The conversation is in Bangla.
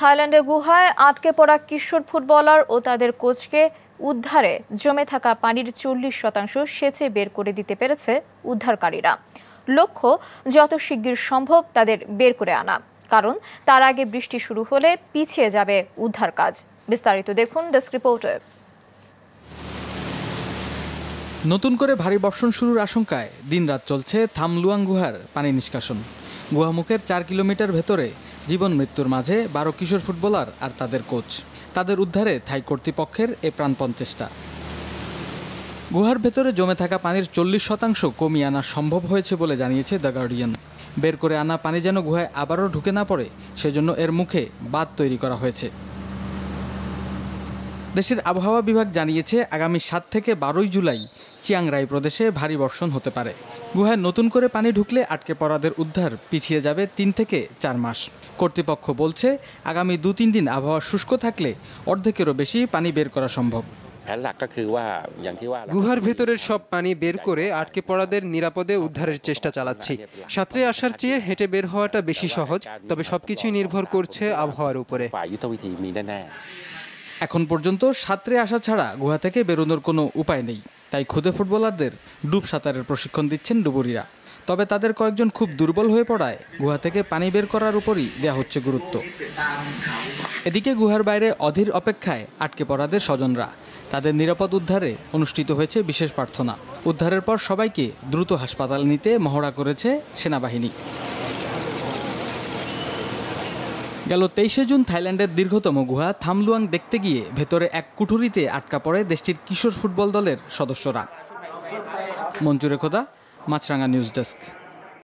থাইল্যান্ডের গুহায় আটকে পড়া কিশোর ফুটবলার ও তাদের কোচকে উদ্ধারে জমে থাকা পানির চল্লিশ শতাংশ সেচে বের করে দিতে পেরেছে উদ্ধারকারীরা লক্ষ্য যত শিগগির সম্ভব তাদের বের করে আনা কারণ তার আগে বৃষ্টি শুরু হলে পিছিয়ে যাবে উদ্ধার কাজ বিস্তারিত দেখুন ডেস্ক রিপোর্টে নতুন করে ভারী বর্ষণ শুরুর আশঙ্কায় দিনরাত চলছে থামলুয়াং গুহার পানি নিষ্কাশন গুহামুখের চার কিলোমিটার ভেতরে জীবন মৃত্যুর মাঝে বারো কিশোর ফুটবলার আর তাদের কোচ তাদের উদ্ধারে থাই কর্তৃপক্ষের এ প্রাণপণ চেষ্টা গুহার ভেতরে জমে থাকা পানির চল্লিশ শতাংশ কমিয়ে আনা সম্ভব হয়েছে বলে জানিয়েছে দ্য গার্ডিয়ান বের করে আনা পানি যেন গুহায় আবারও ঢুকে না পড়ে সেজন্য এর মুখে বাদ তৈরি করা হয়েছে দেশের আবহাওয়া বিভাগ জানিয়েছে আগামী সাত থেকে বারোই জুলাই চিয়াংরাই প্রদেশে ভারী বর্ষণ হতে পারে গুহায় নতুন করে পানি ঢুকলে আটকে পড়াদের উদ্ধার পিছিয়ে যাবে তিন থেকে চার মাস কর্তৃপক্ষ বলছে আগামী দু তিন দিন আবহাওয়া শুষ্ক থাকলে অর্ধেকেরও বেশি পানি বের করা সম্ভব গুহার ভেতরের সব পানি বের করে আটকে পড়াদের নিরাপদে উদ্ধারের চেষ্টা চালাচ্ছি সাঁতরে আসার চেয়ে হেঁটে বের হওয়াটা বেশি সহজ তবে সবকিছুই নির্ভর করছে আবহাওয়ার উপরে এখন পর্যন্ত সাঁতরে আসা ছাড়া গুহা থেকে বেরোনোর কোনো উপায় নেই তাই ক্ষুদে ফুটবলারদের ডুব সাঁতারের প্রশিক্ষণ দিচ্ছেন ডুবুরিরা তবে তাদের কয়েকজন খুব দুর্বল হয়ে পড়ায় গুহা থেকে পানি বের করার উপরই দেয়া হচ্ছে গুরুত্ব এদিকে গুহার বাইরে অধীর অপেক্ষায় আটকে পড়াদের স্বজনরা তাদের নিরাপদ উদ্ধারে অনুষ্ঠিত হয়েছে বিশেষ প্রার্থনা উদ্ধারের পর সবাইকে দ্রুত হাসপাতাল নিতে মহড়া করেছে সেনাবাহিনী গেল তেইশে জুন থাইল্যান্ডের দীর্ঘতম গুহা থামলুয়াং দেখতে গিয়ে ভেতরে এক কুঠুরিতে আটকা পড়ে দেশটির কিশোর ফুটবল দলের সদস্যরা মঞ্জুরে খোদা মাছরাঙ্গা নিউজ ডেস্ক